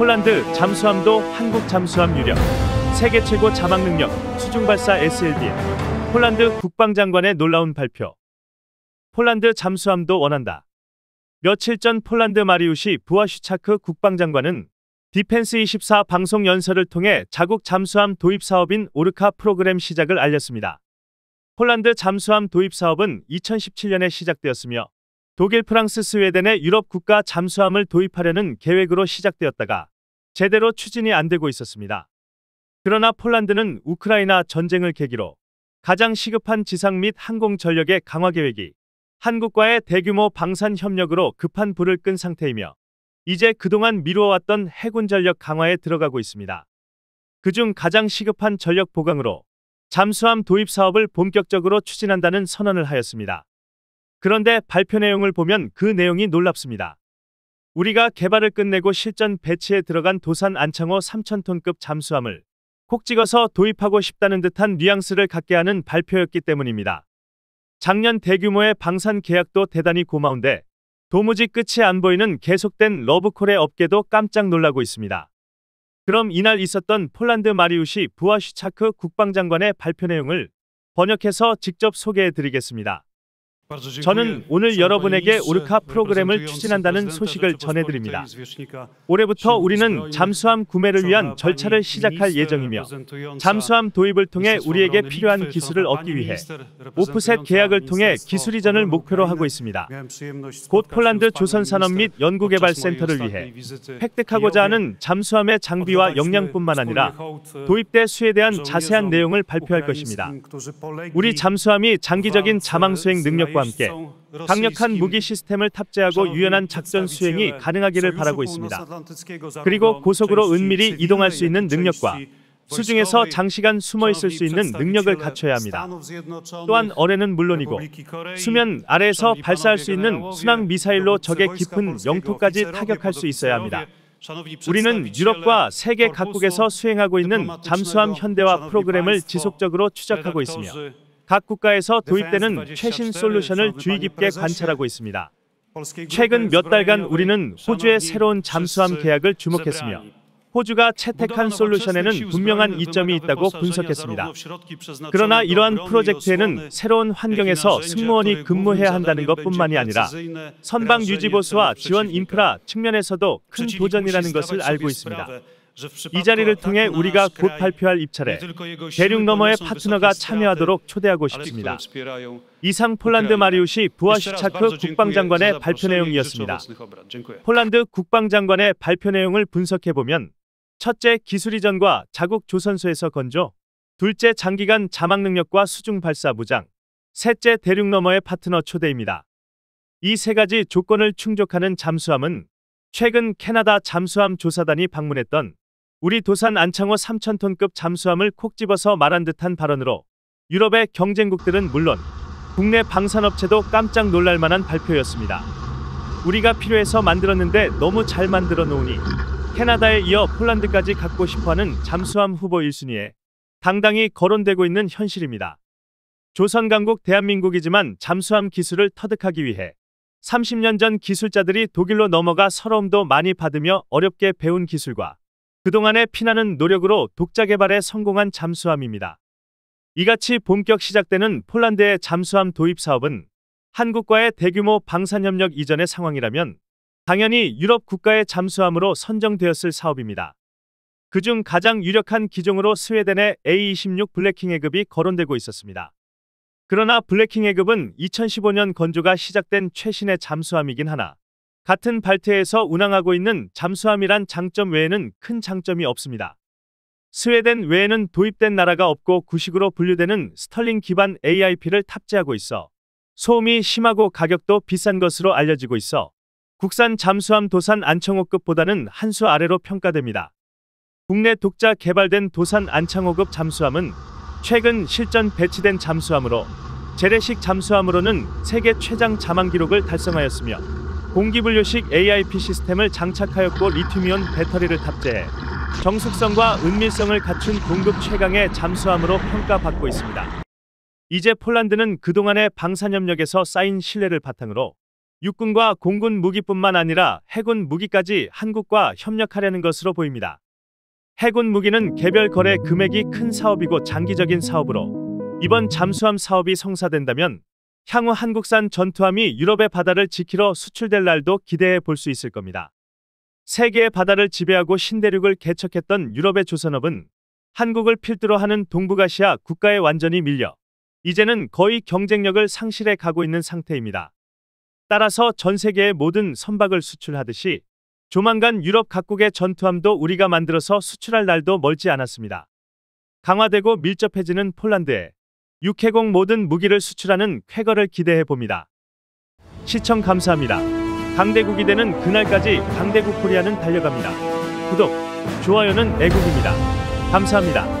폴란드 잠수함도 한국 잠수함 유력, 세계 최고 자막 능력 수중발사 s l d 폴란드 국방장관의 놀라운 발표. 폴란드 잠수함도 원한다. 며칠 전 폴란드 마리우시 부하슈차크 국방장관은 디펜스 24 방송 연설을 통해 자국 잠수함 도입 사업인 오르카 프로그램 시작을 알렸습니다. 폴란드 잠수함 도입 사업은 2017년에 시작되었으며 독일, 프랑스, 스웨덴의 유럽 국가 잠수함을 도입하려는 계획으로 시작되었다가 제대로 추진이 안 되고 있었습니다. 그러나 폴란드는 우크라이나 전쟁을 계기로 가장 시급한 지상 및 항공 전력의 강화 계획이 한국과의 대규모 방산 협력으로 급한 불을 끈 상태이며 이제 그동안 미뤄왔던 해군 전력 강화에 들어가고 있습니다. 그중 가장 시급한 전력 보강으로 잠수함 도입 사업을 본격적으로 추진한다는 선언을 하였습니다. 그런데 발표 내용을 보면 그 내용이 놀랍습니다. 우리가 개발을 끝내고 실전 배치에 들어간 도산 안창호 3천톤급 잠수함을 콕 찍어서 도입하고 싶다는 듯한 뉘앙스를 갖게 하는 발표였기 때문입니다. 작년 대규모의 방산 계약도 대단히 고마운데 도무지 끝이 안 보이는 계속된 러브콜의 업계도 깜짝 놀라고 있습니다. 그럼 이날 있었던 폴란드 마리우시 부하슈차크 국방장관의 발표 내용을 번역해서 직접 소개해 드리겠습니다. 저는 오늘 여러분에게 오르카 프로그램을 추진한다는 소식을 전해드립니다. 올해부터 우리는 잠수함 구매를 위한 절차를 시작할 예정이며 잠수함 도입을 통해 우리에게 필요한 기술을 얻기 위해 오프셋 계약을 통해 기술 이전을 목표로 하고 있습니다. 곧 폴란드 조선산업 및 연구개발센터를 위해 획득하고자 하는 잠수함의 장비와 역량뿐만 아니라 e, 도입대 수에 대한 자세한 내용을 발표할 것입니다. 우리 잠수함이 장기적인 자망수행 능력과 함께 강력한 무기 시스템을 탑재하고 유연한 작전 수행이 가능하기를 바라고 있습니다. 그리고 고속으로 은밀히 이동할 수 있는 능력과 수중에서 장시간 숨어 있을 수 있는 능력을 갖춰야 합니다. 또한 어뢰는 물론이고 수면 아래에서 발사할 수 있는 순항 미사일로 적의 깊은 영토까지 타격할 수 있어야 합니다. 우리는 유럽과 세계 각국에서 수행하고 있는 잠수함 현대화 프로그램을 지속적으로 추적하고 있으며 각 국가에서 도입되는 최신 솔루션을 주의 깊게 관찰하고 있습니다. 최근 몇 달간 우리는 호주의 새로운 잠수함 계약을 주목했으며 호주가 채택한 솔루션에는 분명한 이점이 있다고 분석했습니다. 그러나 이러한 프로젝트에는 새로운 환경에서 승무원이 근무해야 한다는 것뿐만이 아니라 선박 유지 보수와 지원 인프라 측면에서도 큰 도전이라는 것을 알고 있습니다. 이 자리를 통해 우리가 곧 발표할 입찰에 대륙 너머의 파트너가 참여하도록 초대하고 싶습니다. 이상 폴란드 마리우시 부하슈차크 국방장관의 발표 내용이었습니다. 폴란드 국방장관의 발표 내용을 분석해보면 첫째 기술이전과 자국 조선소에서 건조, 둘째 장기간 자막능력과 수중발사 무장, 셋째 대륙 너머의 파트너 초대입니다. 이 세 가지 조건을 충족하는 잠수함은 최근 캐나다 잠수함 조사단이 방문했던 우리 도산 안창호 3천톤급 잠수함을 콕 집어서 말한 듯한 발언으로 유럽의 경쟁국들은 물론 국내 방산업체도 깜짝 놀랄 만한 발표였습니다. 우리가 필요해서 만들었는데 너무 잘 만들어 놓으니 캐나다에 이어 폴란드까지 갖고 싶어하는 잠수함 후보 1순위에 당당히 거론되고 있는 현실입니다. 조선 강국 대한민국이지만 잠수함 기술을 터득하기 위해 30년 전 기술자들이 독일로 넘어가 서러움도 많이 받으며 어렵게 배운 기술과 그동안의 피나는 노력으로 독자 개발에 성공한 잠수함입니다. 이같이 본격 시작되는 폴란드의 잠수함 도입 사업은 한국과의 대규모 방산협력 이전의 상황이라면 당연히 유럽 국가의 잠수함으로 선정되었을 사업입니다. 그중 가장 유력한 기종으로 스웨덴의 A26 블랙킹 해급이 거론되고 있었습니다. 그러나 블랙킹 해급은 2015년 건조가 시작된 최신의 잠수함이긴 하나 같은 발트에서 운항하고 있는 잠수함이란 장점 외에는 큰 장점이 없습니다. 스웨덴 외에는 도입된 나라가 없고 구식으로 분류되는 스털링 기반 AIP를 탑재하고 있어 소음이 심하고 가격도 비싼 것으로 알려지고 있어 국산 잠수함 도산 안창호급보다는 한 수 아래로 평가됩니다. 국내 독자 개발된 도산 안창호급 잠수함은 최근 실전 배치된 잠수함으로 재래식 잠수함으로는 세계 최장 자망 기록을 달성하였으며 공기분류식 AIP 시스템을 장착하였고 리튬이온 배터리를 탑재해 정숙성과 은밀성을 갖춘 공급 최강의 잠수함으로 평가받고 있습니다. 이제 폴란드는 그동안의 방산협력에서 쌓인 신뢰를 바탕으로 육군과 공군 무기뿐만 아니라 해군 무기까지 한국과 협력하려는 것으로 보입니다. 해군 무기는 개별 거래 금액이 큰 사업이고 장기적인 사업으로 이번 잠수함 사업이 성사된다면 향후 한국산 전투함이 유럽의 바다를 지키러 수출될 날도 기대해 볼 수 있을 겁니다. 세계의 바다를 지배하고 신대륙을 개척했던 유럽의 조선업은 한국을 필두로 하는 동북아시아 국가에 완전히 밀려 이제는 거의 경쟁력을 상실해 가고 있는 상태입니다. 따라서 전 세계의 모든 선박을 수출하듯이 조만간 유럽 각국의 전투함도 우리가 만들어서 수출할 날도 멀지 않았습니다. 강화되고 밀접해지는 폴란드에 육해공 모든 무기를 수출하는 쾌거를 기대해 봅니다. 시청 감사합니다. 강대국이 되는 그날까지 강대국 코리아는 달려갑니다. 구독, 좋아요는 애국입니다. 감사합니다.